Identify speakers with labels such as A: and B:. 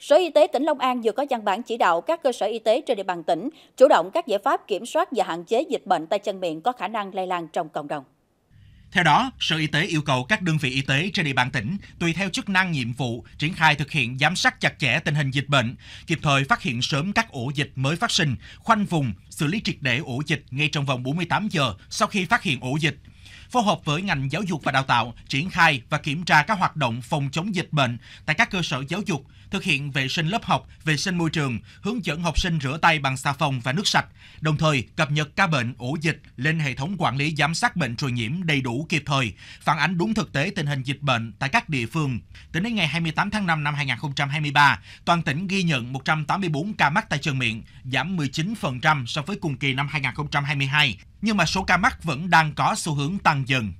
A: Sở Y tế tỉnh Long An vừa có văn bản chỉ đạo các cơ sở y tế trên địa bàn tỉnh chủ động các giải pháp kiểm soát và hạn chế dịch bệnh tay chân miệng có khả năng lây lan trong cộng đồng.
B: Theo đó, Sở Y tế yêu cầu các đơn vị y tế trên địa bàn tỉnh tùy theo chức năng nhiệm vụ triển khai thực hiện giám sát chặt chẽ tình hình dịch bệnh, kịp thời phát hiện sớm các ổ dịch mới phát sinh, khoanh vùng, xử lý triệt để ổ dịch ngay trong vòng 48 giờ sau khi phát hiện ổ dịch phối hợp với ngành giáo dục và đào tạo triển khai và kiểm tra các hoạt động phòng chống dịch bệnh tại các cơ sở giáo dục, thực hiện vệ sinh lớp học, vệ sinh môi trường, hướng dẫn học sinh rửa tay bằng xà phòng và nước sạch, đồng thời cập nhật ca bệnh ổ dịch lên hệ thống quản lý giám sát bệnh truyền nhiễm đầy đủ kịp thời, phản ánh đúng thực tế tình hình dịch bệnh tại các địa phương. Tính đến ngày 28 tháng 5 năm 2023, toàn tỉnh ghi nhận 184 ca mắc tay chân miệng, giảm 19% so với cùng kỳ năm 2022 nhưng mà số ca mắc vẫn đang có xu hướng tăng dần.